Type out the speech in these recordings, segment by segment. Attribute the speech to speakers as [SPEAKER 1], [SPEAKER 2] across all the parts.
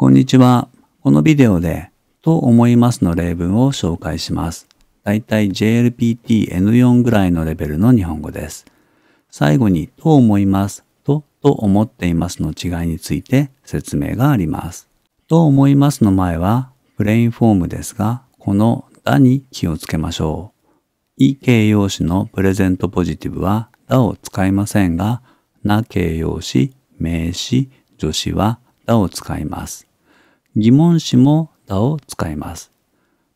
[SPEAKER 1] こんにちは。このビデオで、と思いますの例文を紹介します。だいたい JLPT-N4 ぐらいのレベルの日本語です。最後に、と思いますと、と思っていますの違いについて説明があります。と思いますの前は、プレインフォームですが、このだに気をつけましょう。い形容詞のプレゼントポジティブは、だを使いませんが、な形容詞、名詞、助詞は、だを使います。疑問詞もだを使います。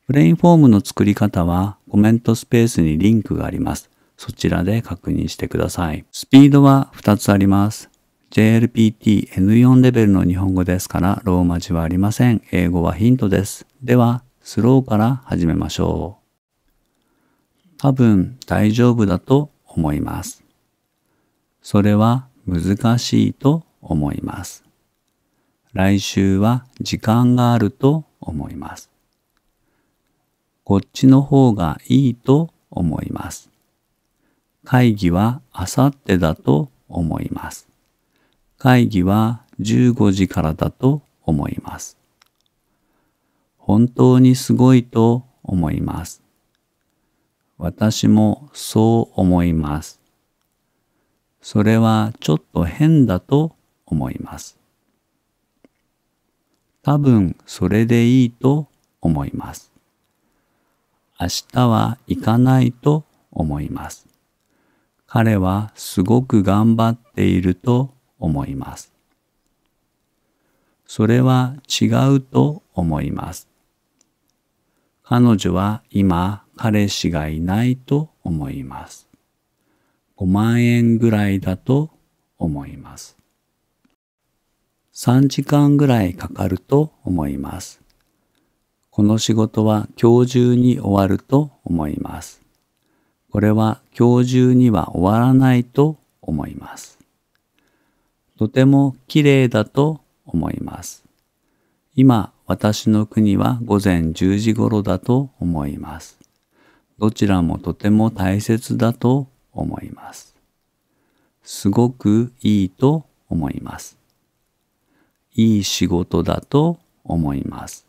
[SPEAKER 1] プレインフォームの作り方はコメントスペースにリンクがあります。そちらで確認してください。スピードは2つあります。JLPT N4 レベルの日本語ですからローマ字はありません。英語はヒントです。では、スローから始めましょう。多分大丈夫だと思います。それは難しいと思います。来週は時間があると思います。こっちの方がいいと思います。会議はあさってだと思います。会議は15時からだと思います。本当にすごいと思います。私もそう思います。それはちょっと変だと思います。多分それでいいと思います。明日は行かないと思います。彼はすごく頑張っていると思います。それは違うと思います。彼女は今彼氏がいないと思います。5万円ぐらいだと思います。3時間ぐらいかかると思います。この仕事は今日中に終わると思います。これは今日中には終わらないと思います。とても綺麗だと思います。今、私の国は午前10時頃だと思います。どちらもとても大切だと思います。すごくいいと思います。いい仕事だと思います。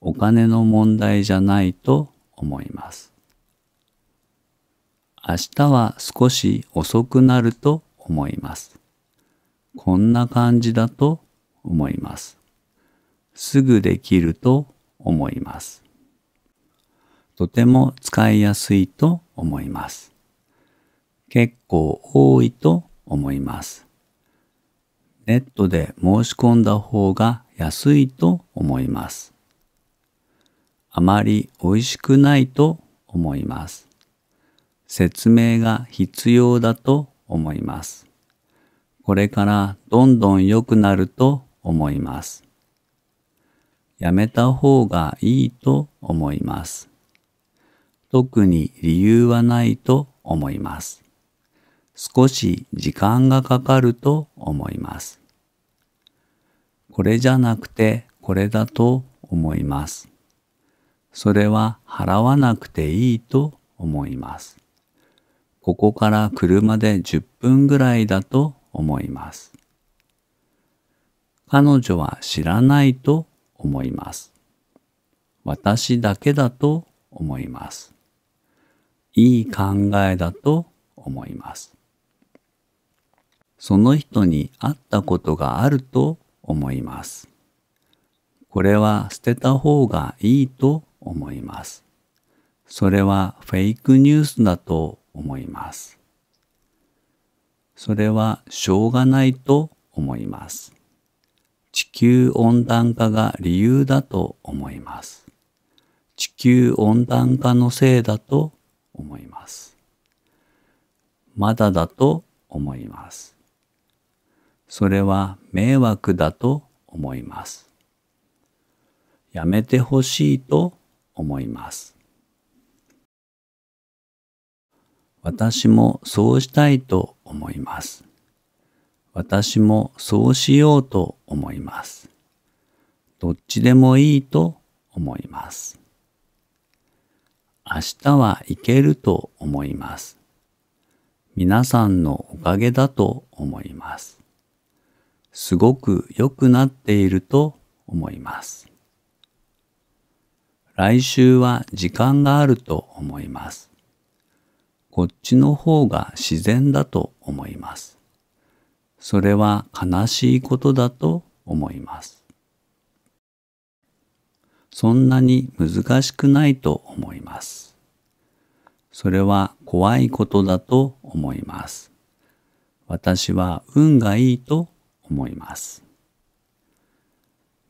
[SPEAKER 1] お金の問題じゃないと思います。明日は少し遅くなると思います。こんな感じだと思います。すぐできると思います。とても使いやすいと思います。結構多いと思います。ネットで申し込んだ方が安いと思います。あまり美味しくないと思います。説明が必要だと思います。これからどんどん良くなると思います。やめた方がいいと思います。特に理由はないと思います。少し時間がかかると思います。これじゃなくてこれだと思います。それは払わなくていいと思います。ここから車で10分ぐらいだと思います。彼女は知らないと思います。私だけだと思います。いい考えだと思います。その人に会ったことがあると思います。これは捨てた方がいいと思います。それはフェイクニュースだと思います。それはしょうがないと思います。地球温暖化が理由だと思います。地球温暖化のせいだと思います。まだだと思います。それは迷惑だと思います。やめてほしいと思います。私もそうしたいと思います。私もそうしようと思います。どっちでもいいと思います。明日はいけると思います。皆さんのおかげだと思います。すごく良くなっていると思います。来週は時間があると思います。こっちの方が自然だと思います。それは悲しいことだと思います。そんなに難しくないと思います。それは怖いことだと思います。私は運がいいと思います。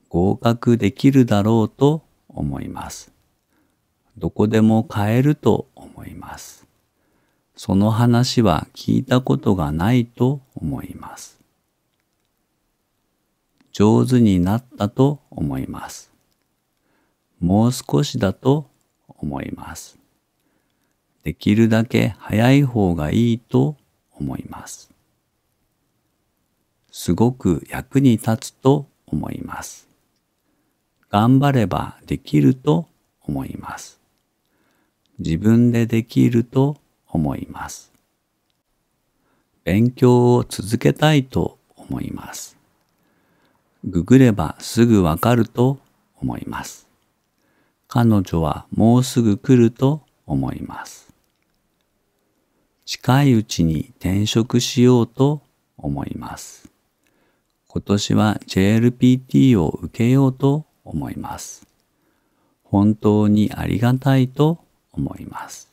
[SPEAKER 1] 合格できるだろうと思います。どこでも買えると思います。その話は聞いたことがないと思います。上手になったと思います。もう少しだと思います。できるだけ早い方がいいと思います。すごく役に立つと思います。頑張ればできると思います。自分でできると思います。勉強を続けたいと思います。ググればすぐわかると思います。彼女はもうすぐ来ると思います。近いうちに転職しようと思います。今年は JLPT を受けようと思います。本当にありがたいと思います。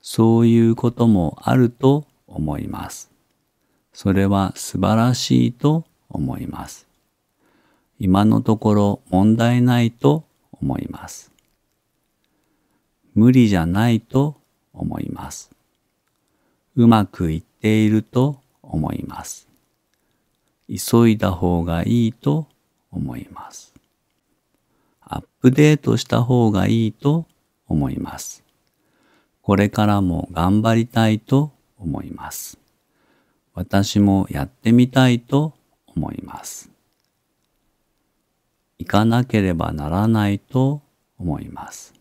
[SPEAKER 1] そういうこともあると思います。それは素晴らしいと思います。今のところ問題ないと思います。無理じゃないと思います。うまくいっていると思います。急いだ方がいいと思います。アップデートした方がいいと思います。これからも頑張りたいと思います。私もやってみたいと思います。行かなければならないと思います。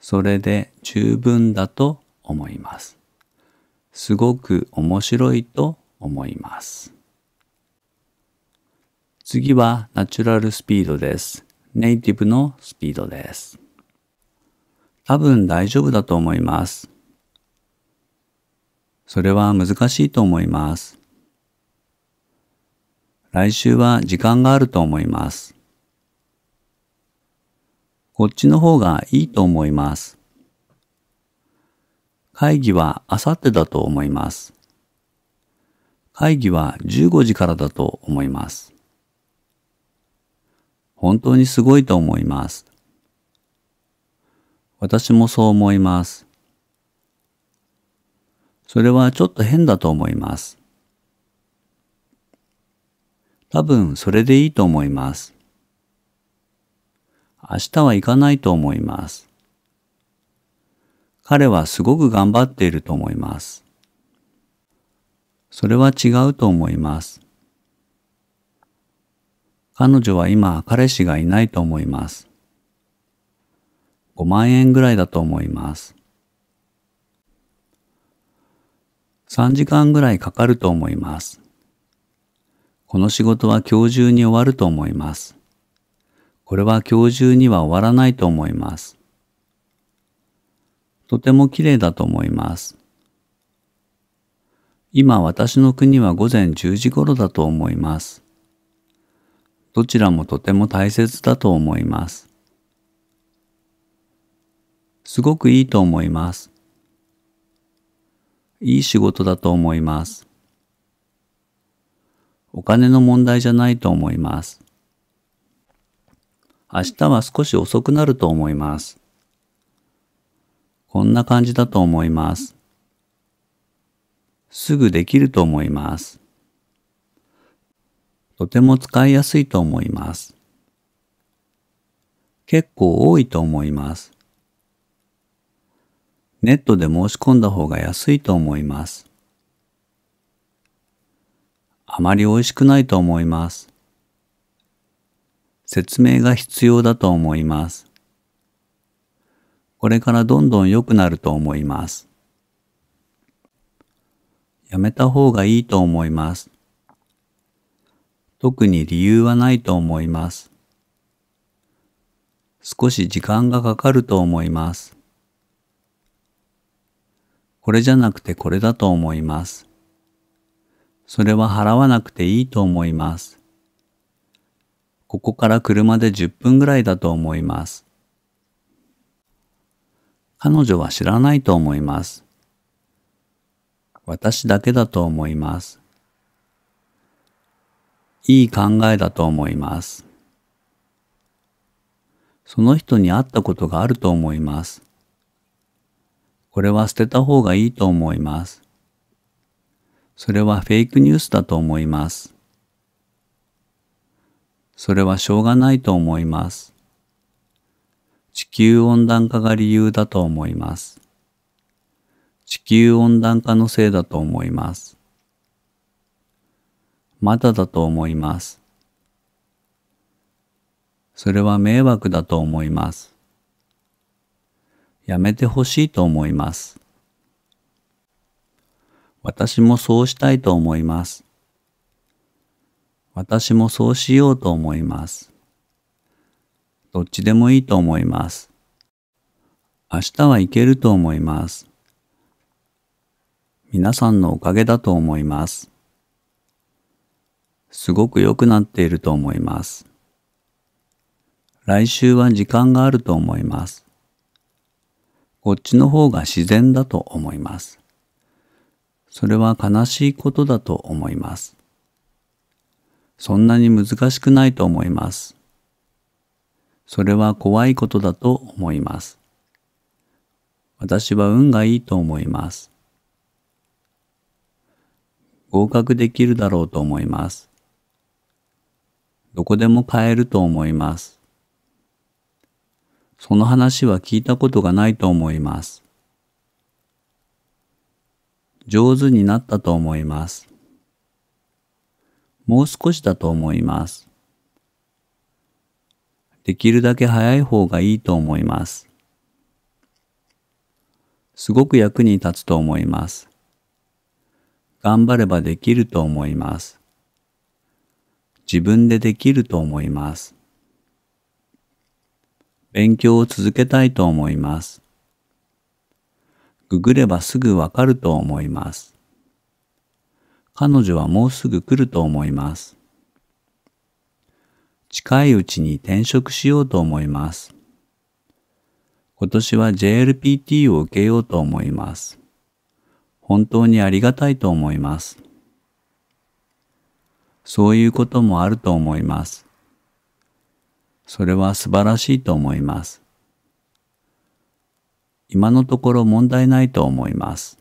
[SPEAKER 1] それで十分だと思います。すごく面白いと思います。次はナチュラルスピードです。ネイティブのスピードです。多分大丈夫だと思います。それは難しいと思います。来週は時間があると思います。こっちの方がいいと思います。会議はあさってだと思います。会議は15時からだと思います。本当にすごいと思います。私もそう思います。それはちょっと変だと思います。多分それでいいと思います。明日は行かないと思います。彼はすごく頑張っていると思います。それは違うと思います。彼女は今彼氏がいないと思います。5万円ぐらいだと思います。3時間ぐらいかかると思います。この仕事は今日中に終わると思います。これは今日中には終わらないと思います。とても綺麗だと思います。今私の国は午前10時頃だと思います。どちらもとても大切だと思います。すごくいいと思います。いい仕事だと思います。お金の問題じゃないと思います。明日は少し遅くなると思います。こんな感じだと思います。すぐできると思います。とても使いやすいと思います。結構多いと思います。ネットで申し込んだ方が安いと思います。あまり美味しくないと思います。説明が必要だと思います。これからどんどん良くなると思います。やめた方がいいと思います。特に理由はないと思います。少し時間がかかると思います。これじゃなくてこれだと思います。それは払わなくていいと思います。ここから車で10分ぐらいだと思います。彼女は知らないと思います。私だけだと思います。いい考えだと思います。その人に会ったことがあると思います。これは捨てた方がいいと思います。それはフェイクニュースだと思います。それはしょうがないと思います。地球温暖化が理由だと思います。地球温暖化のせいだと思います。まだだと思います。それは迷惑だと思います。やめてほしいと思います。私もそうしたいと思います。私もそうしようと思います。どっちでもいいと思います。明日はいけると思います。皆さんのおかげだと思います。すごく良くなっていると思います。来週は時間があると思います。こっちの方が自然だと思います。それは悲しいことだと思います。そんなに難しくないと思います。それは怖いことだと思います。私は運がいいと思います。合格できるだろうと思います。どこでも買えると思います。その話は聞いたことがないと思います。上手になったと思います。もう少しだと思います。できるだけ早い方がいいと思います。すごく役に立つと思います。頑張ればできると思います。自分でできると思います。勉強を続けたいと思います。ググればすぐわかると思います。彼女はもうすぐ来ると思います。近いうちに転職しようと思います。今年は JLPT を受けようと思います。本当にありがたいと思います。そういうこともあると思います。それは素晴らしいと思います。今のところ問題ないと思います。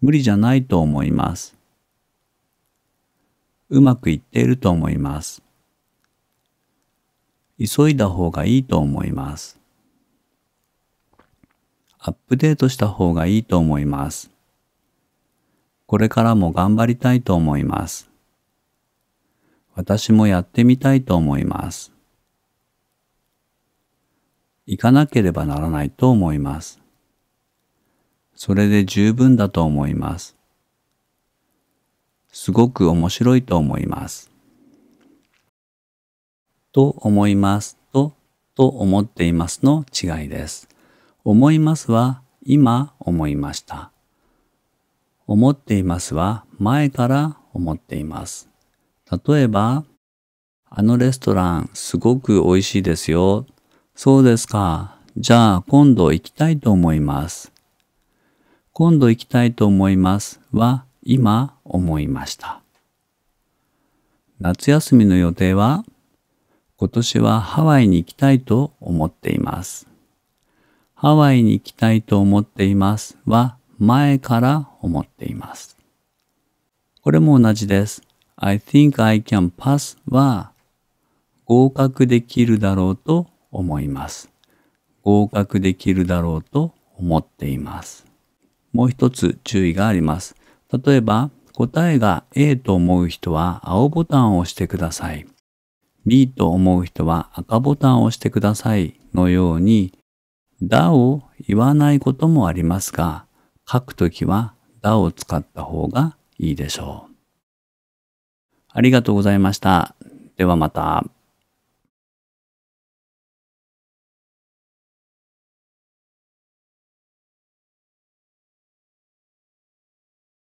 [SPEAKER 1] 無理じゃないと思います。うまくいっていると思います。急いだ方がいいと思います。アップデートした方がいいと思います。これからも頑張りたいと思います。私もやってみたいと思います。行かなければならないと思います。それで十分だと思います。すごく面白いと思います。と思いますと、と思っていますの違いです。思いますは今思いました。思っていますは前から思っています。例えば、あのレストランすごく美味しいですよ。そうですか。じゃあ今度行きたいと思います。今度行きたいと思いますは今思いました。夏休みの予定は今年はハワイに行きたいと思っています。ハワイに行きたいと思っていますは前から思っています。これも同じです。I think I can pass は合格できるだろうと思います。合格できるだろうと思っています。もう一つ注意があります。例えば答えが A と思う人は青ボタンを押してください。B と思う人は赤ボタンを押してくださいのようにだを言わないこともありますが書くときはだを使った方がいいでしょう。ありがとうございました。ではまた。